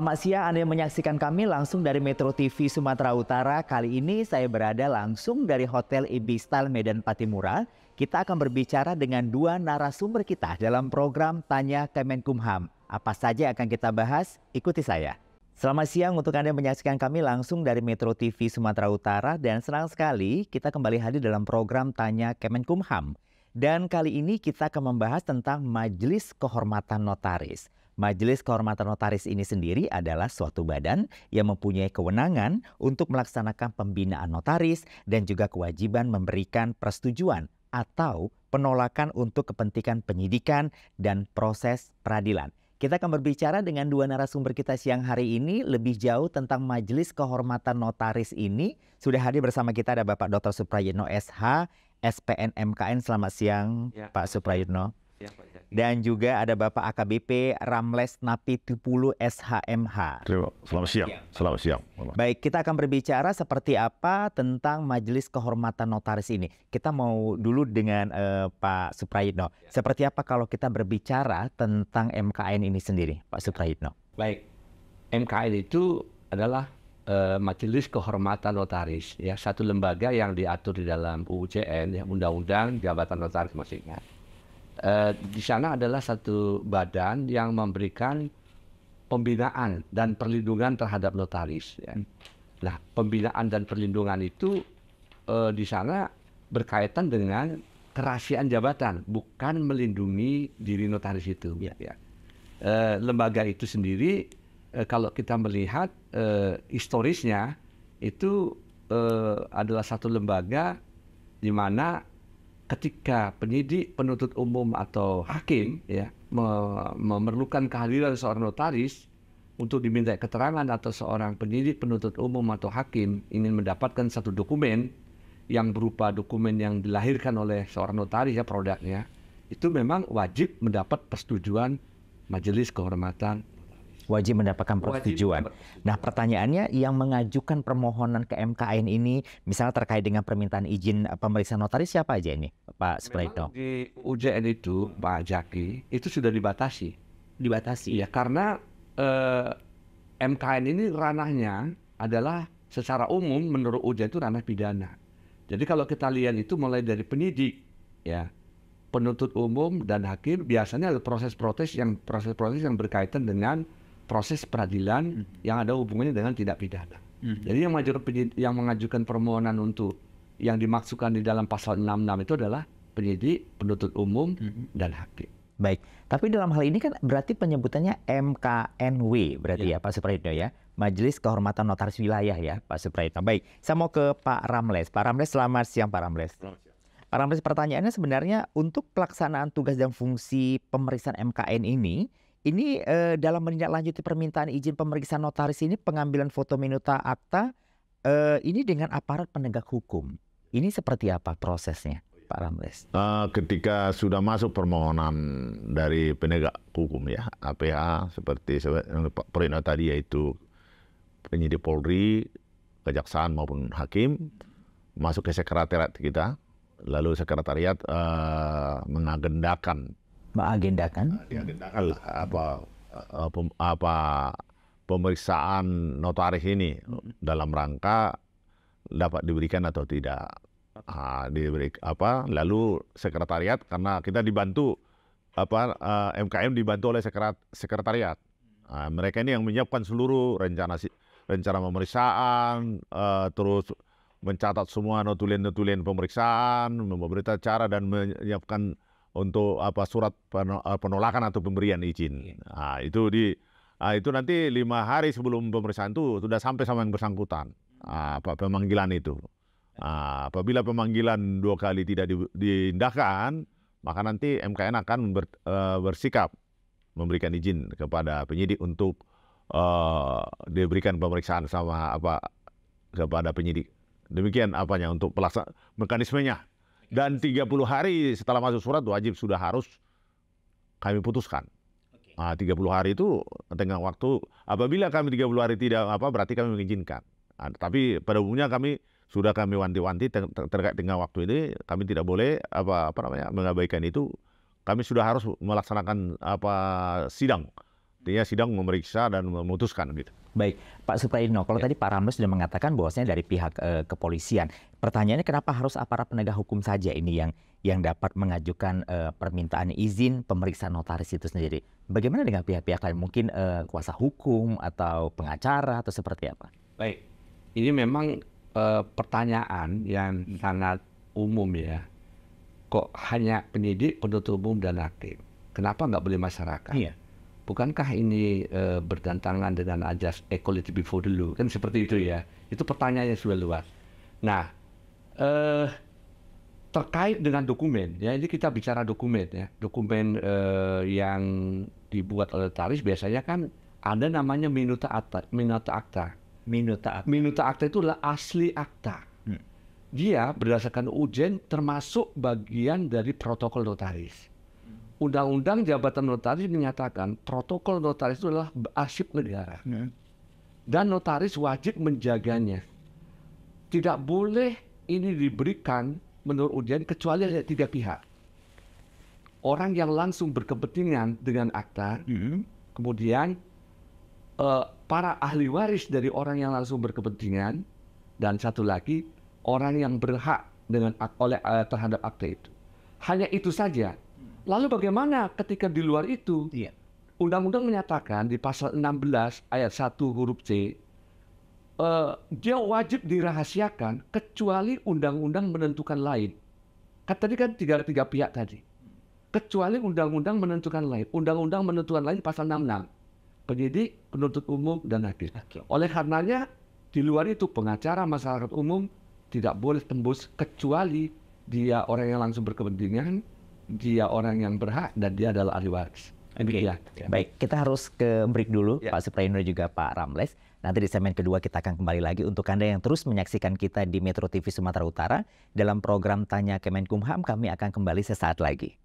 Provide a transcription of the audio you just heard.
Selamat siang Anda yang menyaksikan kami langsung dari Metro TV Sumatera Utara. Kali ini saya berada langsung dari Hotel Ibistal Medan Patimura. Kita akan berbicara dengan dua narasumber kita dalam program Tanya Kemenkumham. Apa saja akan kita bahas? Ikuti saya. Selamat siang untuk Anda yang menyaksikan kami langsung dari Metro TV Sumatera Utara dan senang sekali kita kembali hadir dalam program Tanya Kemenkumham. Dan kali ini kita akan membahas tentang Majelis Kehormatan Notaris. Majelis Kehormatan Notaris ini sendiri adalah suatu badan yang mempunyai kewenangan untuk melaksanakan pembinaan notaris dan juga kewajiban memberikan persetujuan atau penolakan untuk kepentingan penyidikan dan proses peradilan. Kita akan berbicara dengan dua narasumber kita siang hari ini lebih jauh tentang Majelis Kehormatan Notaris ini. Sudah hadir bersama kita ada Bapak Dr. Suprayitno SH, SPN MKN. Selamat siang ya. Pak Suprayitno. Ya, dan juga ada Bapak AKBP Ramles Napi Tupulu SHMH. Iya. Selamat siang. Selamat siang. Baik, kita akan berbicara seperti apa tentang Majelis Kehormatan Notaris ini. Kita mau dulu dengan uh, Pak Suprayitno. Iya. Seperti apa kalau kita berbicara tentang MKN ini sendiri, Pak Suprayitno? Baik, MKN itu adalah uh, Majelis Kehormatan Notaris, ya satu lembaga yang diatur di dalam UU CN, ya, Undang-Undang Jabatan Notaris masing-masing. Eh, di sana adalah satu badan yang memberikan pembinaan dan perlindungan terhadap notaris. Ya. Hmm. Nah, pembinaan dan perlindungan itu eh, di sana berkaitan dengan kerahasiaan jabatan, bukan melindungi diri notaris itu. Ya. Ya. Eh, lembaga itu sendiri, eh, kalau kita melihat eh, historisnya, itu eh, adalah satu lembaga di mana ketika penyidik, penuntut umum atau hakim hmm. ya memerlukan kehadiran seorang notaris untuk diminta keterangan atau seorang penyidik, penuntut umum atau hakim ingin mendapatkan satu dokumen yang berupa dokumen yang dilahirkan oleh seorang notaris ya produknya itu memang wajib mendapat persetujuan majelis kehormatan wajib mendapatkan persetujuan. Nah, pertanyaannya yang mengajukan permohonan ke MKN ini misalnya terkait dengan permintaan izin pemeriksaan notaris siapa aja ini? Pak Spleto? Di UJN itu Pak Jaki itu sudah dibatasi. Dibatasi. Ya karena eh, MKN ini ranahnya adalah secara umum menurut UJN itu ranah pidana. Jadi kalau kita lihat itu mulai dari penyidik, ya penuntut umum dan hakim biasanya ada proses-proses yang proses-proses yang berkaitan dengan proses peradilan hmm. yang ada hubungannya dengan tidak pidana. Mm -hmm. Jadi yang mengajukan yang mengajukan permohonan untuk yang dimaksudkan di dalam pasal 66 itu adalah penyidik, penuntut umum, hmm. dan hakim. Baik, tapi dalam hal ini kan berarti penyebutannya MKNW berarti ya, ya Pak Supraitno ya. Majelis Kehormatan Notaris Wilayah ya Pak Supraitno. Baik, saya mau ke Pak Ramles. Pak Ramles selamat siang Pak Ramles. Selamat siang. Pak Ramles pertanyaannya sebenarnya untuk pelaksanaan tugas dan fungsi pemeriksaan MKN ini ini eh, dalam menindaklanjuti permintaan izin pemeriksaan notaris ini pengambilan foto minuta akta eh, ini dengan aparat penegak hukum ini seperti apa prosesnya, Pak Ramles? Uh, eh, ketika sudah masuk permohonan dari penegak hukum ya, APH seperti yang Pak Perino tadi yaitu penyidik Polri, kejaksaan maupun hakim masuk ke sekretariat kita, lalu sekretariat uh, mengagendakan mengagendakan eh, diagendakan lah apa apa pemeriksaan notaris ini hmm. dalam rangka dapat diberikan atau tidak. Ah, diberi apa? Lalu sekretariat karena kita dibantu apa uh, eh, MKM dibantu oleh sekret, sekretariat. Uh, mereka ini yang menyiapkan seluruh rencana rencana pemeriksaan, uh, terus mencatat semua notulen-notulen pemeriksaan, memberita cara dan menyiapkan untuk apa surat eh, penolakan atau pemberian izin. Nah, itu di nah, itu nanti lima hari sebelum pemeriksaan itu sudah sampai sama yang bersangkutan. Ah, apa pemanggilan itu. Ah, apabila pemanggilan dua kali tidak diindahkan, maka nanti MKN akan ber, e, bersikap memberikan izin kepada penyidik untuk e, diberikan pemeriksaan sama apa kepada penyidik. Demikian apanya untuk pelaksana mekanismenya. Dan 30 hari setelah masuk surat wajib sudah harus kami putuskan. Nah, 30 hari itu tengah waktu apabila kami 30 hari tidak apa berarti kami mengizinkan tapi pada umumnya kami sudah kami wanti-wanti terkait dengan waktu ini kami tidak boleh apa apa namanya mengabaikan itu kami sudah harus melaksanakan apa sidang artinya sidang memeriksa dan memutuskan gitu. Baik, Pak Supraidno, kalau ya. tadi Pak Ramli sudah mengatakan bahwasanya dari pihak eh, kepolisian, pertanyaannya kenapa harus aparat penegak hukum saja ini yang yang dapat mengajukan eh, permintaan izin pemeriksaan notaris itu sendiri? Bagaimana dengan pihak-pihak lain? Mungkin eh, kuasa hukum atau pengacara atau seperti apa? Baik, ini memang uh, pertanyaan yang sangat umum ya. Kok hanya penyidik, penuntut umum dan hakim? Kenapa nggak boleh masyarakat? Iya. Bukankah ini uh, bertentangan dengan ajas equality before dulu? Kan seperti itu ya. Itu pertanyaannya sudah luas. Nah, eh, terkait dengan dokumen, ya ini kita bicara dokumen ya. Dokumen eh, yang dibuat oleh Taris biasanya kan ada namanya minuta akta, minuta akta Minuta Akta. Minuta Akta itu adalah asli akta. Hmm. Dia berdasarkan ujian termasuk bagian dari protokol notaris. Undang-undang jabatan notaris menyatakan protokol notaris itu adalah arsip negara. Hmm. Dan notaris wajib menjaganya. Tidak boleh ini diberikan menurut ujian kecuali ada tiga pihak. Orang yang langsung berkepentingan dengan akta, hmm. kemudian uh, para ahli waris dari orang yang langsung berkepentingan dan satu lagi orang yang berhak dengan oleh uh, terhadap akte itu. Hanya itu saja. Lalu bagaimana ketika di luar itu? undang iya. Undang-undang menyatakan di pasal 16 ayat 1 huruf C uh, dia wajib dirahasiakan kecuali undang-undang menentukan lain. Kan tadi kan tiga tiga pihak tadi. Kecuali undang-undang menentukan lain. Undang-undang menentukan lain pasal 66 penyidik, penuntut umum, dan hakim. Oleh karenanya, di luar itu pengacara masyarakat umum tidak boleh tembus kecuali dia orang yang langsung berkepentingan, dia orang yang berhak, dan dia adalah ahli waris. Okay. Ya. Baik, kita harus ke break dulu, ya. Pak Suprayino juga Pak Ramles. Nanti di segmen kedua kita akan kembali lagi untuk Anda yang terus menyaksikan kita di Metro TV Sumatera Utara. Dalam program Tanya Kemenkumham, kami akan kembali sesaat lagi.